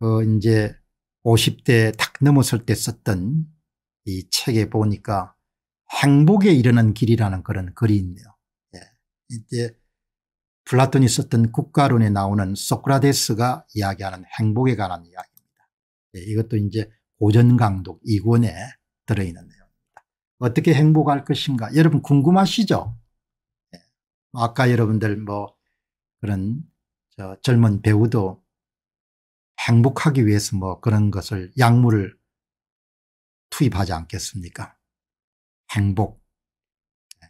어 이제 50대 딱 넘었을 때 썼던 이 책에 보니까 행복에 이르는 길이라는 그런 글이 있네요. 예. 이제 플라톤이 썼던 국가론에 나오는 소크라데스가 이야기하는 행복에 관한 이야기입니다. 예. 이것도 이제 고전강독 2권에 들어있는 내용입니다. 어떻게 행복할 것인가 여러분 궁금하시죠? 예. 아까 여러분들 뭐 그런 젊은 배우도 행복하기 위해서 뭐 그런 것을 약물을 투입하지 않겠습니까? 행복. 예.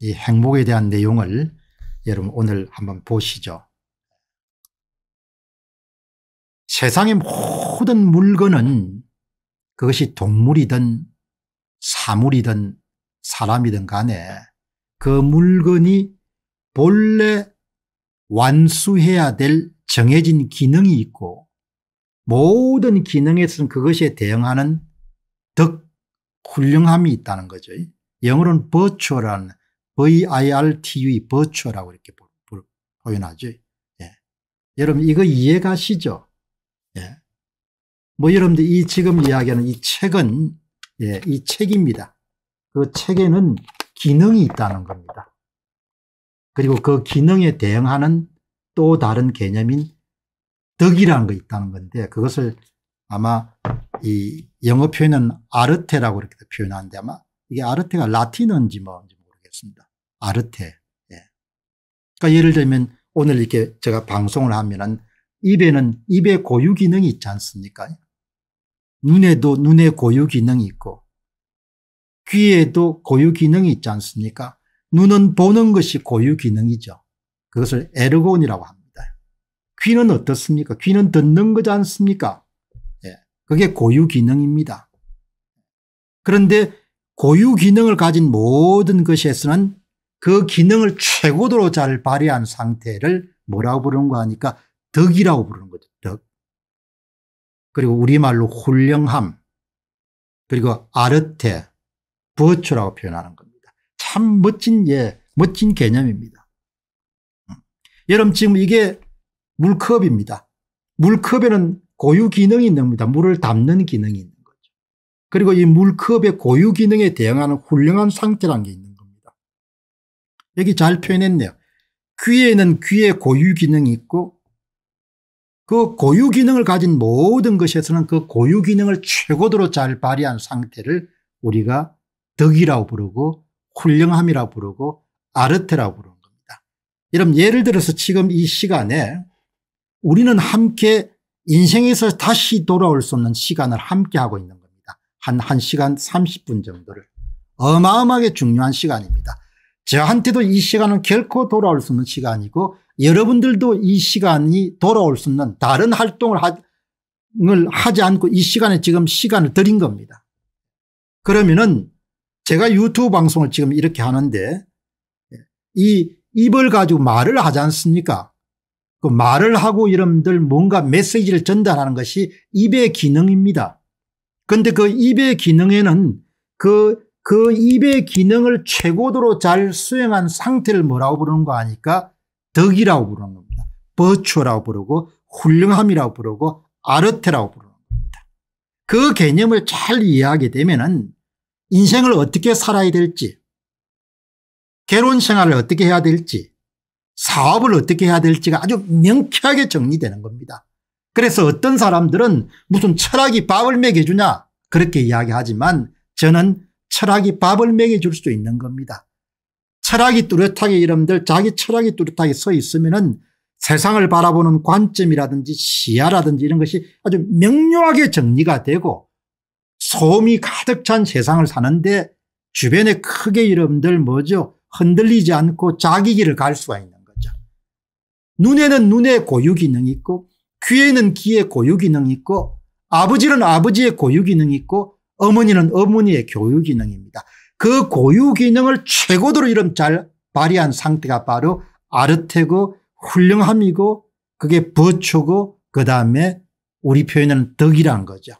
이 행복에 대한 내용을 여러분 오늘 한번 보시죠. 세상의 모든 물건은 그것이 동물이든 사물이든 사람이든 간에 그 물건이 본래 완수해야 될 정해진 기능이 있고 모든 기능에서는 그것에 대응하는 덕, 훌륭함이 있다는 거죠. 영어로는 v i r t V-I-R-T-U v i r t u e, 고 이렇게 표현하죠. 예. 여러분 이거 이해가시죠? 예. 뭐 여러분들 이 지금 이야기하는 이 책은 예, 이 책입니다. 그 책에는 기능이 있다는 겁니다. 그리고 그 기능에 대응하는 또 다른 개념인 덕이라는 거 있다는 건데 그것을 아마 이 영어 표현은 아르테라고 이렇게 표현하는데 아마 이게 아르테가 라틴어인지 뭔지 모르겠습니다. 아르테. 예. 그러니까 예를 들면 오늘 이렇게 제가 방송을 하면은 입에는 입의 고유 기능이 있지 않습니까? 눈에도 눈의 고유 기능이 있고 귀에도 고유 기능이 있지 않습니까? 눈은 보는 것이 고유 기능이죠. 그것을 에르곤이라고 합니다. 귀는 어떻습니까? 귀는 듣는 거지 않습니까? 예. 그게 고유 기능입니다. 그런데 고유 기능을 가진 모든 것에서는 그 기능을 최고도로 잘 발휘한 상태를 뭐라고 부르는 거 하니까 덕이라고 부르는 거죠. 덕. 그리고 우리말로 훌륭함. 그리고 아르테, 부어라고 표현하는 겁니다. 참 멋진 예, 멋진 개념입니다. 여러분 지금 이게 물컵입니다. 물컵에는 고유 기능이 있는 겁니다. 물을 담는 기능이 있는 거죠. 그리고 이 물컵의 고유 기능에 대응하는 훌륭한 상태라는게 있는 겁니다. 여기 잘 표현했네요. 귀에는 귀의 고유 기능이 있고 그 고유 기능을 가진 모든 것에서는 그 고유 기능을 최고도로 잘 발휘한 상태를 우리가 덕이라고 부르고 훌륭함이라고 부르고 아르테라고 부르고 여러분 예를 들어서 지금 이 시간에 우리는 함께 인생에서 다시 돌아올 수 없는 시간을 함께하고 있는 겁니다. 한 1시간 30분 정도를 어마어마하게 중요한 시간입니다. 저한테도 이 시간은 결코 돌아올 수 없는 시간이고 여러분들도 이 시간이 돌아올 수 없는 다른 활동을 하, 하지 않고 이 시간에 지금 시간을 드린 겁니다. 그러면은 제가 유튜브 방송을 지금 이렇게 하는데 이 입을 가지고 말을 하지 않습니까? 그 말을 하고 여러들 뭔가 메시지를 전달하는 것이 입의 기능입니다. 그런데 그 입의 기능에는 그, 그 입의 기능을 최고도로 잘 수행한 상태를 뭐라고 부르는 거 아니까 덕이라고 부르는 겁니다. 버추라고 부르고 훌륭함이라고 부르고 아르테라고 부르는 겁니다. 그 개념을 잘 이해하게 되면은 인생을 어떻게 살아야 될지 결혼 생활을 어떻게 해야 될지 사업을 어떻게 해야 될지가 아주 명쾌하게 정리되는 겁니다. 그래서 어떤 사람들은 무슨 철학이 밥을 먹여주냐 그렇게 이야기하지만 저는 철학이 밥을 먹여줄 수도 있는 겁니다. 철학이 뚜렷하게 이름들 자기 철학이 뚜렷하게 서 있으면 은 세상을 바라보는 관점이라든지 시야라든지 이런 것이 아주 명료하게 정리가 되고 소음이 가득 찬 세상을 사는데 주변에 크게 이름들 뭐죠 흔들리지 않고 자기 길을 갈 수가 있는 거죠. 눈에는 눈의 고유 기능이 있고 귀에는 귀의 고유 기능이 있고 아버지는 아버지의 고유 기능이 있고 어머니는 어머니의 교유 기능입니다. 그 고유 기능을 최고도로 이름 잘 발휘한 상태가 바로 아르테고 훌륭함이고 그게 버초고 그 다음에 우리 표현은 덕이란 거죠.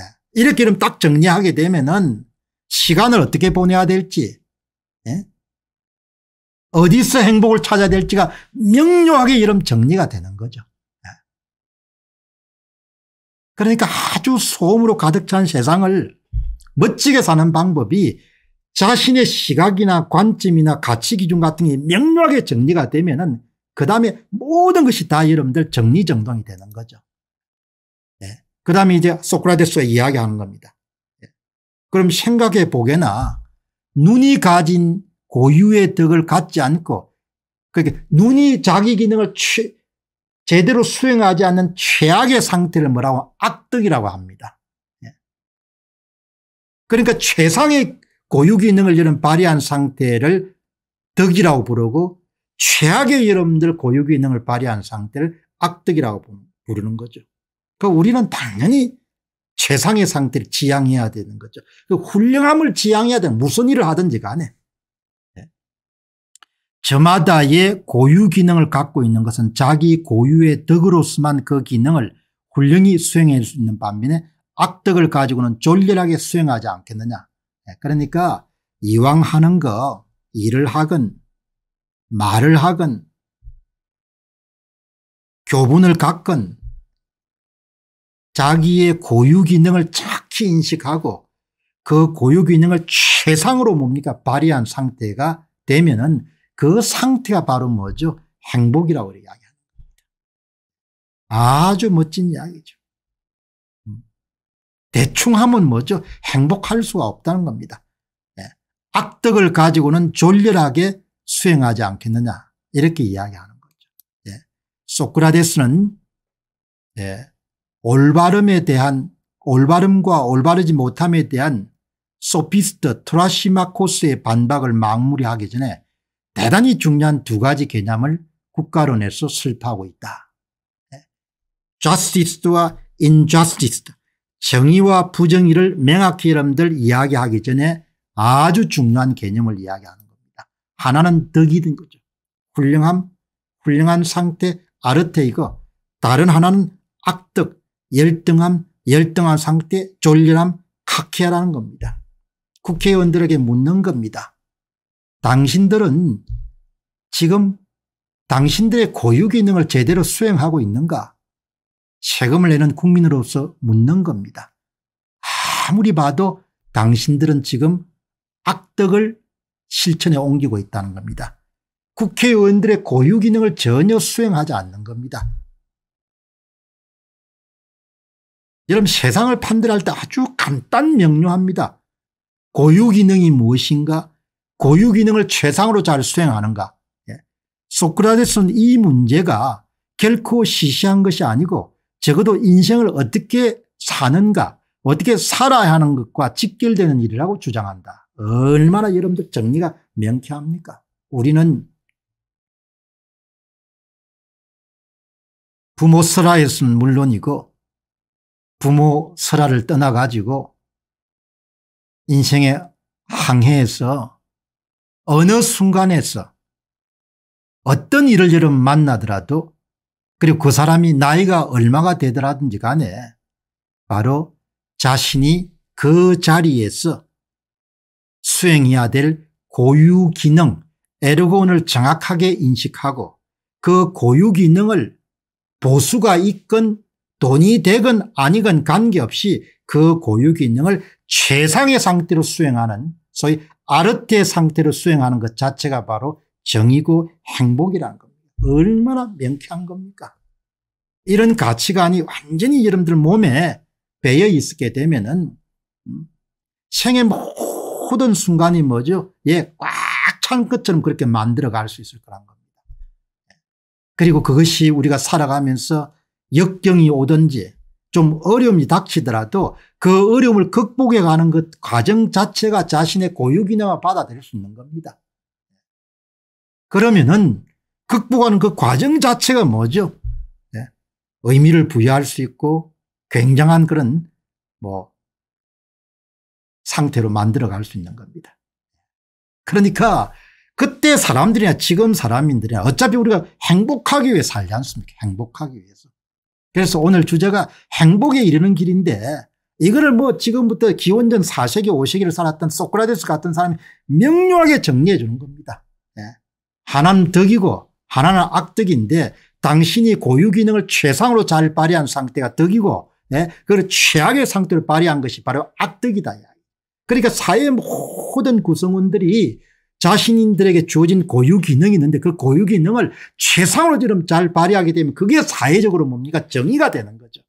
예. 이렇게 이름 딱 정리하게 되면은 시간을 어떻게 보내야 될지 예? 어디서 행복을 찾아야 될지가 명료하게 이런 정리가 되는 거죠. 예. 그러니까 아주 소음으로 가득 찬 세상을 멋지게 사는 방법이 자신의 시각이나 관점이나 가치 기준 같은 게 명료하게 정리가 되면은 그 다음에 모든 것이 다 여러분들 정리정돈이 되는 거죠. 예. 그 다음에 이제 소크라테스가 이야기하는 겁니다. 예. 그럼 생각해 보게나 눈이 가진 고유의 덕을 갖지 않고 그러니까 눈이 자기 기능을 취, 제대로 수행하지 않는 최악의 상태를 뭐라고 악덕이라고 합니다. 예. 그러니까 최상의 고유 기능을 저는 발휘한 상태를 덕이라고 부르고 최악의 여러분들 고유 기능을 발휘한 상태를 악덕이라고 부르는 거죠. 그러니까 우리는 당연히 최상의 상태를 지향해야 되는 거죠. 그 훌륭함을 지향해야 되는 무슨 일을 하든지 간에. 저마다의 고유 기능을 갖고 있는 것은 자기 고유의 덕으로서만 그 기능을 훌륭히 수행할 수 있는 반면에 악덕을 가지고는 졸렬하게 수행하지 않겠느냐. 예, 그러니까 이왕 하는 거 일을 하건 말을 하건 교분을 갖건 자기의 고유 기능을 착히 인식하고 그 고유 기능을 최상으로 뭡니까 발휘한 상태가 되면은 그 상태가 바로 뭐죠? 행복이라고 이야기합니다. 아주 멋진 이야기죠. 음. 대충 하면 뭐죠? 행복할 수가 없다는 겁니다. 네. 악덕을 가지고는 졸렬하게 수행하지 않겠느냐 이렇게 이야기하는 거죠. 네. 소크라테스는 네. 올바름에 대한 올바름과 올바르지 못함에 대한 소피스트 트라시마코스의 반박을 막무리하기 전에 대단히 중요한 두 가지 개념을 국가론에서 슬파하고 있다. 네. justice와 injustice, 정의와 부정의를 명확히 여러분들 이야기하기 전에 아주 중요한 개념을 이야기하는 겁니다. 하나는 덕이든 거죠. 훌륭함, 훌륭한 상태, 아르테이거. 다른 하나는 악덕, 열등함, 열등한 상태, 졸렬함, 카케라는 겁니다. 국회의원들에게 묻는 겁니다. 당신들은 지금 당신들의 고유 기능을 제대로 수행하고 있는가 세금을 내는 국민으로서 묻는 겁니다. 아무리 봐도 당신들은 지금 악덕을 실천에 옮기고 있다는 겁니다. 국회의원들의 고유 기능을 전혀 수행하지 않는 겁니다. 여러분 세상을 판단할 때 아주 간단 명료합니다. 고유 기능이 무엇인가 고유 기능을 최상으로 잘 수행하는가. 예. 소크라테스는 이 문제가 결코 시시한 것이 아니고 적어도 인생을 어떻게 사는가 어떻게 살아야 하는 것과 직결되는 일이라고 주장한다. 얼마나 여러분들 정리가 명쾌합니까? 우리는 부모 설화에서는 물론이고 부모 설화를 떠나가지고 인생의 항해에서 어느 순간에서 어떤 일을 여러분 만나더라도 그리고 그 사람이 나이가 얼마가 되더라든지 간에 바로 자신이 그 자리에서 수행해야 될 고유 기능 에르곤을 정확하게 인식하고 그 고유 기능을 보수가 있건 돈이 되건 아니건 관계없이 그 고유 기능을 최상의 상태로 수행하는 소위 아르테 상태로 수행하는 것 자체가 바로 정의고 행복이라는 겁니다. 얼마나 명쾌한 겁니까? 이런 가치관이 완전히 여러분들 몸에 배어 있게 되면은 음, 생의 모든 순간이 뭐죠? 예, 꽉 찬 것처럼 그렇게 만들어갈 수 있을 거란 겁니다. 예. 그리고 그것이 우리가 살아가면서 역경이 오든지 좀 어려움이 닥치더라도 그 어려움을 극복해 가는 그 과정 자체가 자신의 고유기념을 받아들일 수 있는 겁니다. 그러면은 극복하는 그 과정 자체가 뭐죠? 네. 의미를 부여할 수 있고 굉장한 그런 뭐 상태로 만들어 갈 수 있는 겁니다. 그러니까 그때 사람들이나 지금 사람들이나 어차피 우리가 행복하기 위해 살지 않습니까? 행복하기 위해서. 그래서 오늘 주제가 행복에 이르는 길인데 이거를 뭐 지금부터 기원전 4세기 5세기를 살았던 소크라테스 같은 사람이 명료하게 정리해 주는 겁니다. 예. 하나는 덕이고 하나는 악덕인데 당신이 고유기능을 최상으로 잘 발휘한 상태가 덕이고 예. 그걸 최악의 상태로 발휘한 것이 바로 악덕이다. 그러니까 사회의 모든 구성원들이 자신인들에게 주어진 고유 기능이 있는데 그 고유 기능을 최상으로 지금 잘 발휘하게 되면 그게 사회적으로 뭡니까 정의가 되는 거죠.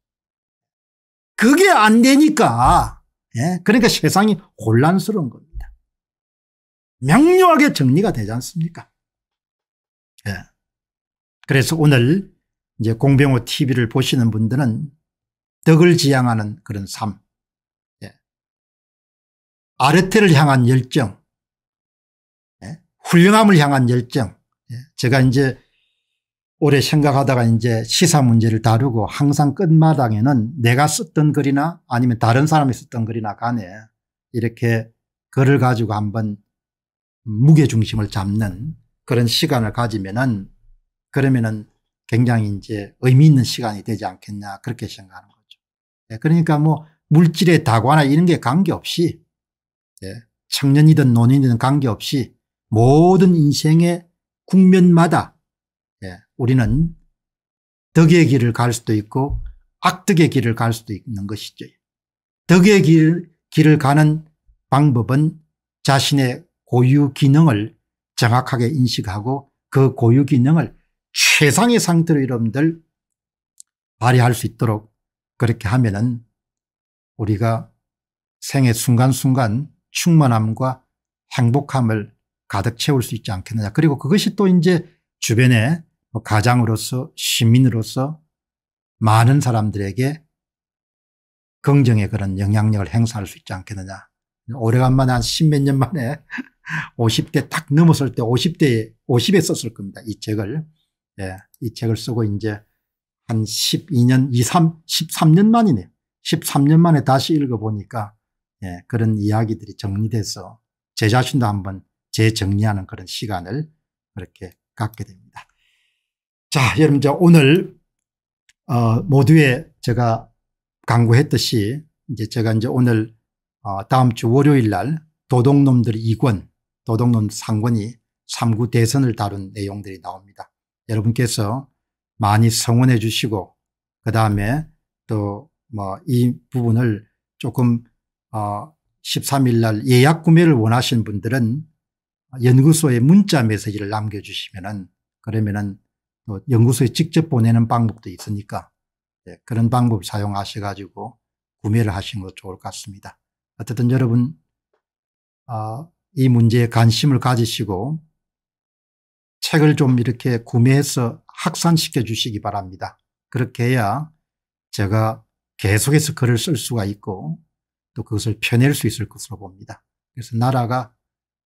그게 안 되니까 예? 그러니까 세상이 혼란스러운 겁니다. 명료하게 정리가 되지 않습니까? 예. 그래서 오늘 이제 공병호 TV를 보시는 분들은 덕을 지향하는 그런 삶, 예. 아르테를 향한 열정, 훌륭함을 향한 열정. 예, 제가 이제 오래 생각하다가 이제 시사 문제를 다루고 항상 끝마당에는 내가 썼던 글이나 아니면 다른 사람이 썼던 글이나 간에 이렇게 글을 가지고 한번 무게중심을 잡는 그런 시간을 가지면은 그러면은 굉장히 이제 의미 있는 시간이 되지 않겠냐 그렇게 생각하는 거죠. 예, 그러니까 뭐 물질의 다과나 이런 게 관계없이 예, 청년이든 논인이든 관계없이 모든 인생의 국면마다 예, 우리는 덕의 길을 갈 수도 있고 악덕의 길을 갈 수도 있는 것이죠. 덕의 길, 길을 가는 방법은 자신의 고유 기능을 정확하게 인식하고 그 고유 기능을 최상의 상태로 여러분들 발휘할 수 있도록 그렇게 하면은 우리가 생의 순간순간 충만함과 행복함을 가득 채울 수 있지 않겠느냐. 그리고 그것이 또 이제 주변에 뭐 가장으로서 시민으로서 많은 사람들에게 긍정의 그런 영향력을 행사할 수 있지 않겠느냐. 오래간만에 한 십몇 년 만에 50대 딱 넘었을 때 50대, 50에 썼을 겁니다. 이 책을. 예. 이 책을 쓰고 이제 한 12년, 23, 13년 만이네 13년 만에 다시 읽어보니까 예. 그런 이야기들이 정리돼서 제 자신도 한번 재정리하는 그런 시간을 그렇게 갖게 됩니다. 자, 여러분 이 오늘 어, 모두에 제가 강구했듯이 이제 제가 이제 오늘 어, 다음 주 월요일 날 도둑놈들 2권, 도둑놈 상권이 3구 대선을 다룬 내용들이 나옵니다. 여러분께서 많이 성원해 주시고 그 다음에 또 뭐 이 부분을 조금 어 13일 날 예약 구매를 원하신 분들은 연구소에 문자 메시지를 남겨주시면은 그러면은 연구소에 직접 보내는 방법도 있으니까 네, 그런 방법 사용하셔 가지고 구매를 하시는 것도 좋을 것 같습니다. 어쨌든 여러분 아, 이 문제에 관심을 가지시고 책을 좀 이렇게 구매해서 확산시켜 주시기 바랍니다. 그렇게 해야 제가 계속해서 글을 쓸 수가 있고 또 그것을 펴낼 수 있을 것으로 봅니다. 그래서 나라가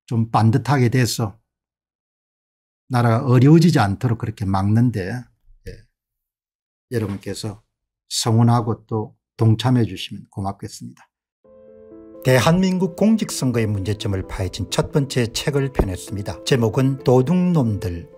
좀 반듯하게 돼서 나라가 어려워지지 않도록 그렇게 막는데 예. 여러분께서 성원하고 또 동참해 주시면 고맙겠습니다. 대한민국 공직선거의 문제점을 파헤친 첫 번째 책을 펴냈습니다. 제목은 도둑놈들